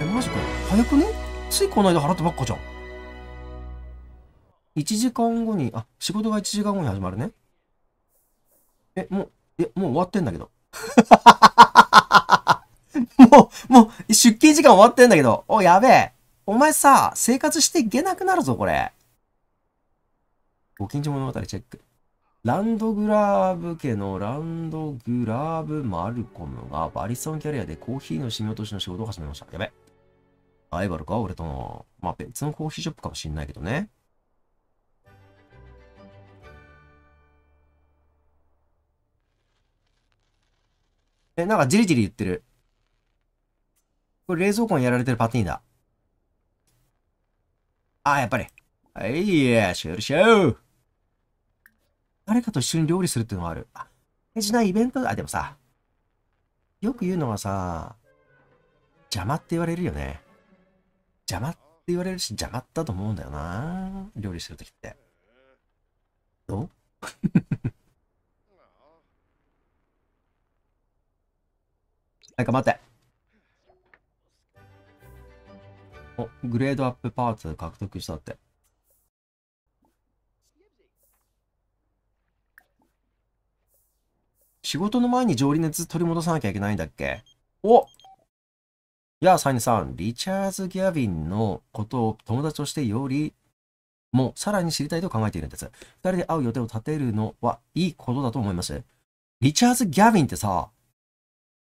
えマジか早くねついこの間払ったばっかじゃん1時間後にあ仕事が1時間後に始まるねえもうえもう終わってんだけど もう、もう、出勤時間終わってんだけど。お、やべえ。お前さ、生活していけなくなるぞ、これ。ご近所物語チェック。ランドグラーブ家のランドグラーブマルコムがバリソンキャリアでコーヒーの染み落としの仕事を始めました。やべ。ライバルか俺との。まあ、別のコーヒーショップかもしんないけどね。え、なんかじりじり言ってる。これ冷蔵庫にやられてるパティーンだ。あやっぱり。はい、いや、シュルシュー。誰かと一緒に料理するっていうのがある。あ、大なイベントだ。でもさ、よく言うのはさ、邪魔って言われるよね。邪魔って言われるし、邪魔だと思うんだよな。料理してるときって。どう なんか待って。お、グレードアップパーツ獲得したって。仕事の前に上理熱取り戻さなきゃいけないんだっけおいや、サインさん、リチャーズ・ギャビンのことを友達としてよりもさらに知りたいと考えているんです。二人で会う予定を立てるのはいいことだと思います。リチャーズ・ギャビンってさ、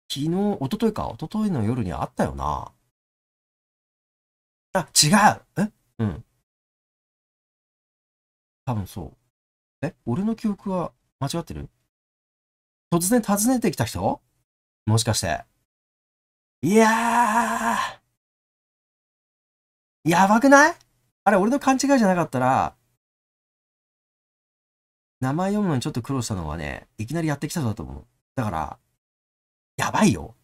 昨日、おとといか、おとといの夜にあったよな。あ、違うえうん。多分そう。え俺の記憶は間違ってる突然訪ねてきた人もしかして。いやー、やばくないあれ、俺の勘違いじゃなかったら、名前読むのにちょっと苦労したのはね、いきなりやってきただと思う。だから、やばいよ。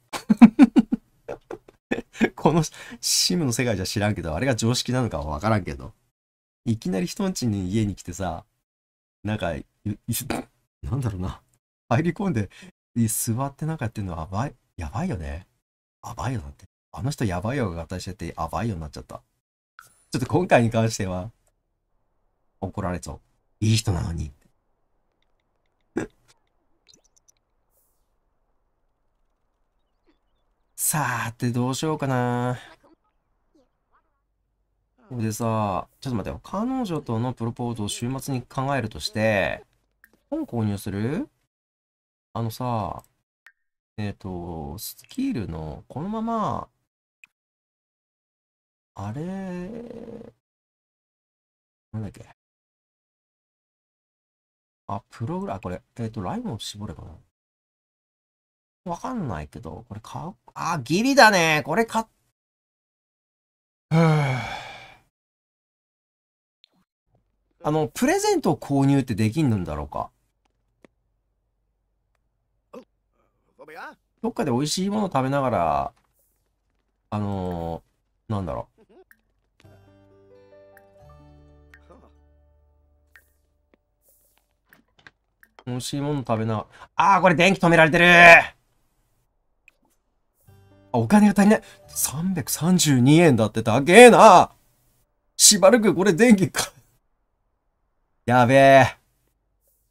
このシムの世界じゃ知らんけど、あれが常識なのかはわからんけど。いきなり人んちに家に来てさ、なんか、なんだろうな、入り込んで、座ってなんかやってんのはやばいよね。アバイオなって、あの人やばいよが合体してて、アバイオになっちゃった。ちょっと今回に関しては、怒られそう。いい人なのに。さあってどうしようかな。これでさ、ちょっと待ってよ。彼女とのプロポーズを週末に考えるとして、本購入するあのさ、えっ、ー、と、スキルの、このまま、あれ、なんだっけ。あ、プログラム、これ、えっ、ー、と、ライムを絞ればな。わかんないけど、これ買う、あ、ギリだね。これ買っ、あの、プレゼントを購入ってできんのんだろうかどっかで美味しいもの食べながら、あのー、なんだろう。美味しいもの食べなああ、これ電気止められてるあ、お金が足りない。332円だって高えなしばらくこれ電気か。やべえ。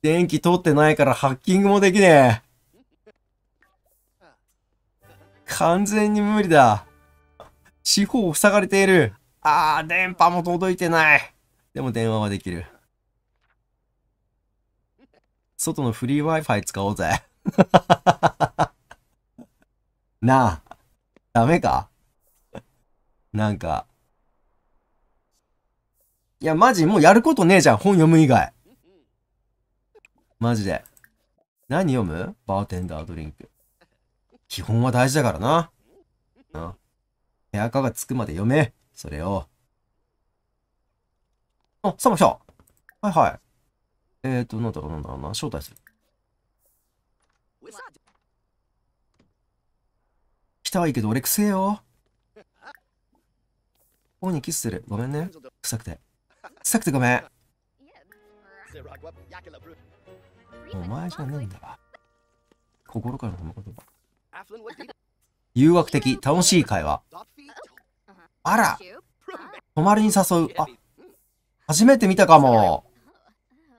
電気通ってないからハッキングもできねえ。完全に無理だ。四方を塞がれている。ああ、電波も届いてない。でも電話はできる。外のフリー Wi-Fi 使おうぜ。なあ、ダメかなんか。いや、マジ、もうやることねえじゃん。本読む以外。マジで。何読むバーテンダードリンク。基本は大事だからな。な。部屋かがつくまで読め。それを。あ、サム来た。はいはい。えっ、ー、と、なんだろうなんだろうな。招待する。来たはいいけど俺くせえよ。本にキスする。ごめんね。臭くて。臭くてごめん。お前じゃねえんだわ。心からの褒め言葉。誘惑的、楽しい会話。あら、泊まりに誘う。あ、初めて見たかも。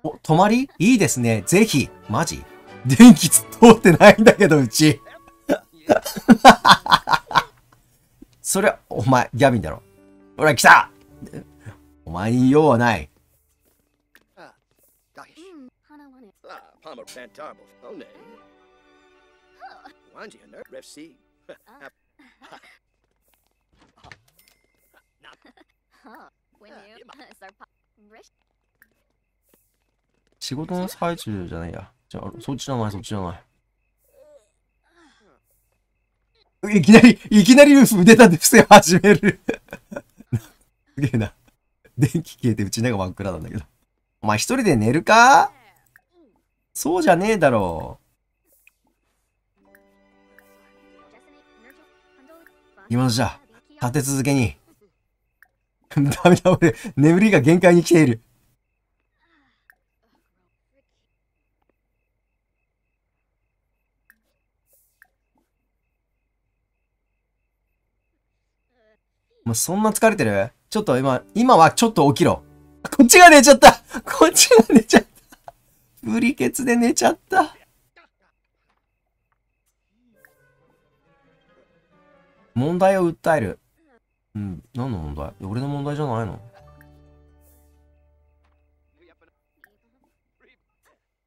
お、泊まりいいですね。ぜひ。マジ電気通ってないんだけど、うち。そりゃ、お前、ギャビンだろ。ほら、来たお前に用はない。w a n j 仕事の最中じゃないや。じゃあ、そっちじゃない、そっちじゃない。いきなり、いきなり腕立て伏せ始めるすげえな。電気消えてうちのが真っ暗なんだけど。お前一人で寝るかそうじゃねえだろ今のじゃ、立て続けに。ダメだ、俺、眠りが限界に来ている。もうそんな疲れてるちょっと今、今はちょっと起きろ。こっちが寝ちゃったこっちが寝ちゃった。不理ケで寝ちゃった。問題を訴える。うん、何の問題俺の問題じゃないの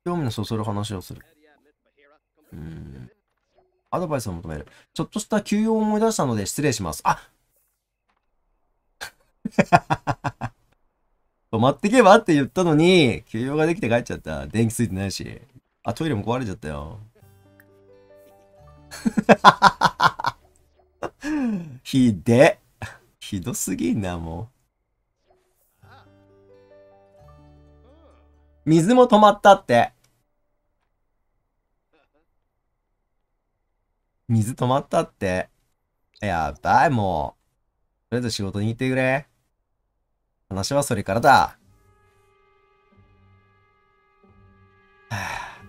興味のそそる話をする。うん。アドバイスを求める。ちょっとした休養を思い出したので失礼します。あ止 まってけばって言ったのに、休養ができて帰っちゃった。電気ついてないし。あ、トイレも壊れちゃったよ。ひで。ひどすぎんな、もう。水も止まったって。水止まったって。やばい、もう。とりあえず仕事に行ってくれ。話はそれからだ。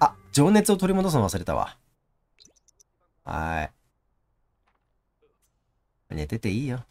あ、情熱を取り戻すの忘れたわ。はい。寝てていいよ。